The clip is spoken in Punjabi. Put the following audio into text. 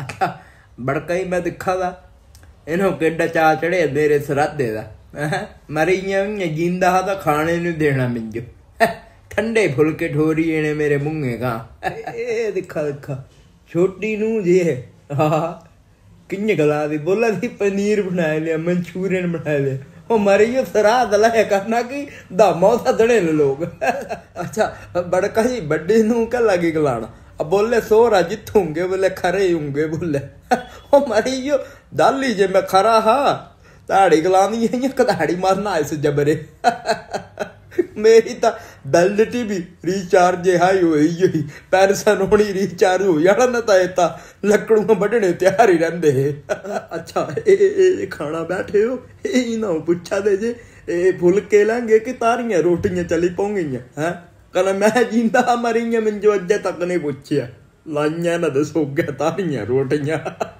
ਆਖਾ ਬੜਕਈ ਮੈਂ ਦਿਖਾ ਦਾ ਇਹਨੂੰ ਕਿੱਡਾ ਚਾ ਚੜੇ ਮੇਰੇ ਸਰਾਦੇ ਦਾ ਮਰੀਆਂ ਵੀ ਜਿੰਦਾ ਹਾ ਤਾਂ ਖਾਣੇ ਨੂੰ ਦੇਣਾ ਮਿੰਜੋ ਠੰਡੇ ਫੁਲਕੇ ਠੋਰੀ ਇਹਨੇ ਮੇਰੇ ਮੂੰਹੇ ਕਾ ਇਹ ਦਿਖਾ ਦਿਖਾ ਛੋਟੀ ਨੂੰ ਜੇ ਹਾਂ ਕਿੰਨੇ ਗਲਾ ਵੀ ਬੋਲਾ ਸੀ ਪਨੀਰ ਬਣਾ ਲਿਆ ਮਨਚੂਰੀਅਨ ਬਣਾ ਲਿਆ ਉਹ ਮਰੀਓ ਸਰਾਦ ਲਾਇਆ ਕਰਨਾ ਕਿ ਧਾਮਾ ਸਦਣੇ ਲੋਕ ਅੱਛਾ ਬੜਕਾ ਹੀ ਵੱਡੇ ਨੂੰ ਕਾ ਲਾਗੇ ਗਲਾਣਾ बोले सो राजित ਬੋਲੇ ਖਰੇ ਹੁੰਗੇ ਬੋਲੇ ਉਹ ओ मारी यो दाली जे मैं खरा हा ताड़ी गलानी है कदाड़ी मारना इस जबरे ਮੇਰੀ ਤਾਂ ਬੈਲਿਟੀ ਵੀ ਰੀਚਾਰਜ ਹਾਈ ਹੋਈ ਹੋਈ ਪੈਸਾ ਨੋਣੀ ਰੀਚਾਰਜ ਹੋ ਜਾਣਾ ਨਾ ਤਾਂ ਇਹ ਤਾਂ ਲੱਕੜੂਆਂ ਵੱਢਣੇ ਤਿਆਰ ਹੀ ਰਹਿੰਦੇ ਅੱਛਾ ਇਹ ਖਾਣਾ ਬੈਠੇ ਹੋ ਇਹ ਨਾ ਪੁੱਛਾ ਦੇ ਜੇ ਇਹ ਫੁਲਕੇ ਲਾਂਗੇ ਕਿ ਤਾਰੀਆਂ ਰੋਟੀਆਂ ਚਲੀ ਪਉਂਗੀਆਂ ਹੈ ਕਹਿੰਦਾ ਮੈਂ ਜਿੰਦਾ ਮਰੀਆਂ ਮੈਨੂੰ ਅੱਜ ਤੱਕ ਨਹੀਂ ਪੁੱਛਿਆ ਲਾਈਆਂ ਨਾ ਦਸੋਗਾ ਤਾੜੀਆਂ ਰੋਟੀਆਂ